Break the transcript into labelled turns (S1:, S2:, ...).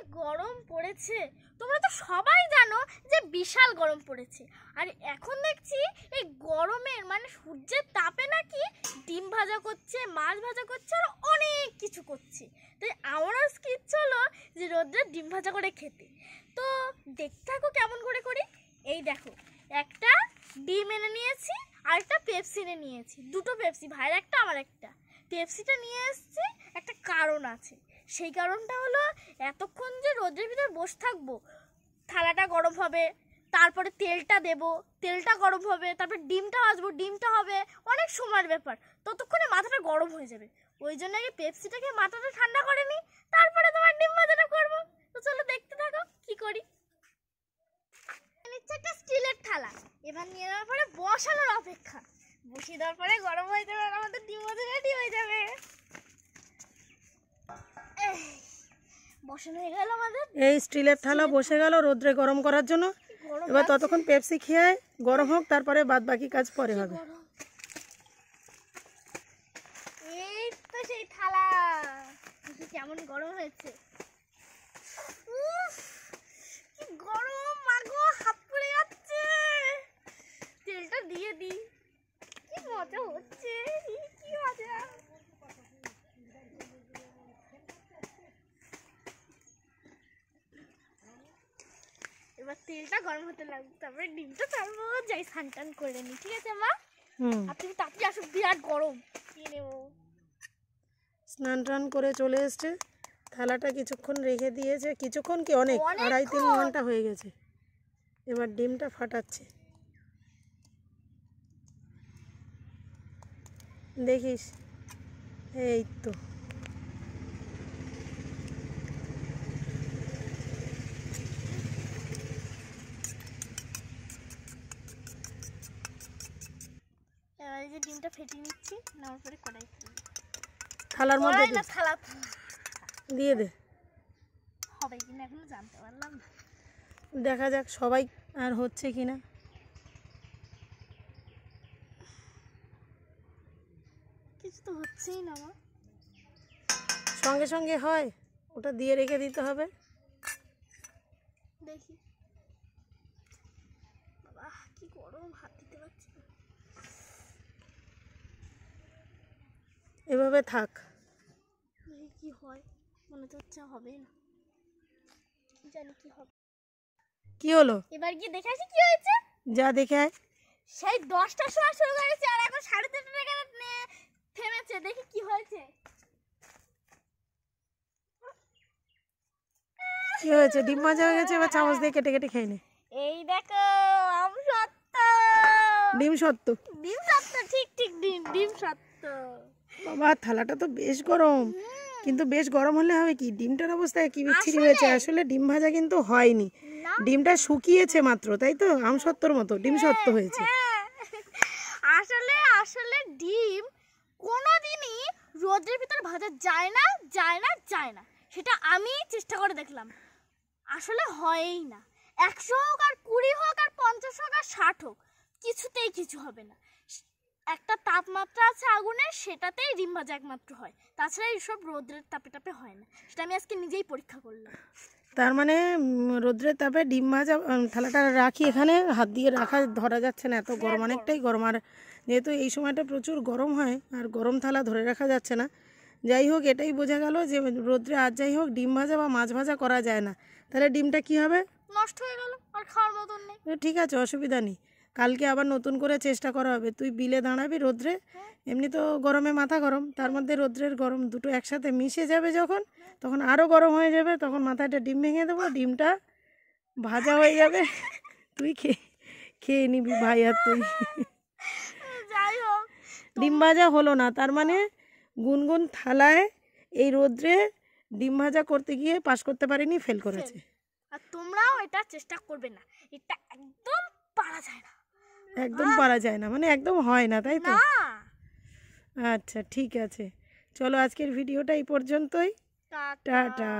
S1: যে গরম পড়েছে তোমরা তো সবাই জানো যে বিশাল গরম পড়েছে আর এখন দেখছি এই গরমের মানে সূর্যের তাপে নাকি ডিম ভাজা করছে মাছ ভাজা করছে আর অনেক কিছু করছে তাই আমারও স্কিপ চলো হলো যে রোদ্রে ডিম ভাজা করে খেতে তো দেখতে থাকো কেমন করে করি এই দেখো একটা ডিম এনে নিয়েছি আর একটা পেপসি এনে নিয়েছি দুটো পেপসি ভাইয়ের একটা আমার একটা পেপসিটা নিয়ে এসছি একটা কারণ আছে সেই কারণটা হলো এতক্ষণ যে রোদের ভিতরে বসে থাকবো থালাটা গরম হবে তারপরে তেলটা দেব তেলটা গরম হবে তারপরে ডিমটা ভাজবো ডিমটা হবে অনেক সময়ের ব্যাপার ততক্ষণে মাথাটা গরম হয়ে যাবে ওই জন্য আগে পেপসিটাকে মাথাটা ঠান্ডা করে নিই তারপরে তোমার ডিম ভাজাটা করবো তো চলো দেখতে থাকো কি করি নিচ্ছে একটা স্টিলের থালা এবার নিয়ে যাওয়ার পরে বসানোর অপেক্ষা বসিয়ে দেওয়ার পরে গরম হয়ে যাবে আর আমাদের ডিম রেডি হয়ে যাবে এই স্টিলের থালা
S2: বসে গেল রোদ্রে গরম করার জন্য এবার ততক্ষণ পেপসি খেয়ে গরম হোক তারপরে বাদ বাকি কাজ পরে হবে
S1: তেলটা দিয়ে দিই কি মজা হচ্ছে এবার তেলটা গরম হতে লাগবে তারপরে ডিমটা ছাড়বো যাই স্নান টান করে নি ঠিক আছে মা আর তুমি তাড়াতাড়ি আসো বিরাট গরম নিয়ে নেবো
S2: স্নান টান করে চলে এসছে থালাটা কিছুক্ষণ রেখে দিয়েছে কিছুক্ষণ কি অনেক আড়াই তিন ঘন্টা হয়ে গেছে এবার ডিমটা ফাটাচ্ছে দেখিস এই তো
S1: এই যে ডিমটা ফেটিয়ে নিচ্ছি পরে থালার মধ্যে থালা দিয়ে দে হবে কিনা এখনো জানতে পারলাম
S2: দেখা যাক সবাই আর হচ্ছে কিনা কিছু তো হচ্ছেই না সঙ্গে সঙ্গে হয় ওটা দিয়ে রেখে দিতে হবে
S1: দেখি বাবা কি গরম হাত দিতে পারছি এভাবে থাক কি হয় মনে তো হচ্ছে হবে না জানি কি হবে কি হলো এবার গিয়ে দেখে কি হয়েছে যা দেখায় সেই দশটার সময় শুরু করেছে আর এখন সাড়ে চারটা টাকা থেমেছে দেখি কি হয়েছে
S2: কি হয়েছে ডিম ভাজা হয়ে গেছে এবার চামচ দিয়ে কেটে কেটে খেয়ে নে
S1: এই দেখো আম সত্য ডিম সত্য ডিম সত্য ঠিক ঠিক ডিম ডিম সত্য
S2: বাবা থালাটা তো বেশ গরম কিন্তু বেশ গরম হলে হবে কি ডিমটার অবস্থায় কি বিচ্ছিরি হয়েছে আসলে ডিম ভাজা কিন্তু হয়নি ডিমটা শুকিয়েছে মাত্র তাই তো আম সত্তর মতো ডিম হ্যাঁ, সত্য হয়েছে
S1: হ্যাঁ। আসলে আসলে ডিম কোনোদিনই রোদের ভিতরে ভাজা যায় না যায় না যায় না সেটা আমি চেষ্টা করে দেখলাম আসলে হয়ই না একশো হোক আর কুড়ি হোক আর পঞ্চাশ হোক আর ষাট হোক কিছুতেই কিছু হবে না একটা তাপমাত্রা আছে আগুনের সেটাতেই ডিম ভাজা একমাত্র হয় তাছাড়া এইসব রোদ্রের তাপে টাপে হয় না সেটা আমি আজকে নিজেই পরীক্ষা করলাম
S2: তার মানে রোদ্রের তাপে ডিম ভাজা থালাটা রাখি এখানে হাত দিয়ে রাখা ধরা যাচ্ছে না এত হ্যাঁ, গরম অনেকটাই গরম আর যেহেতু এই সময়টা প্রচুর গরম হয় আর গরম থালা ধরে রাখা যাচ্ছে না যাই হোক এটাই বোঝা গেল যে রোদ্রে আর যাই হোক ডিম ভাজা বা মাছ ভাজা করা যায় না তাহলে ডিমটা কি হবে
S1: নষ্ট হয়ে গেল আর খাওয়ার মতন
S2: নেই ঠিক আছে অসুবিধা নেই কালকে আবার নতুন করে চেষ্টা করা হবে তুই বিলে দাঁড়াবি রোদ্রে এমনি তো গরমে মাথা গরম তার মধ্যে রোদ্রের গরম দুটো একসাথে মিশে যাবে যখন তখন আরও গরম হয়ে যাবে তখন মাথাটা ডিম ভেঙে দেবো ডিমটা ভাজা হয়ে যাবে তুই খেয়ে খেয়ে নিবি ভাই আর তুই ডিম ভাজা হলো না তার মানে গুনগুন থালায় এই রোদ্রে ডিম ভাজা করতে গিয়ে পাশ করতে পারিনি ফেল করেছে
S1: আর তোমরাও এটা চেষ্টা করবে না এটা একদম পারা যায় না
S2: একদম পারা যায় না মানে একদম হয় না তাই তো আচ্ছা ঠিক আছে চলো আজকের ভিডিওটা এই পর্যন্তই টাটা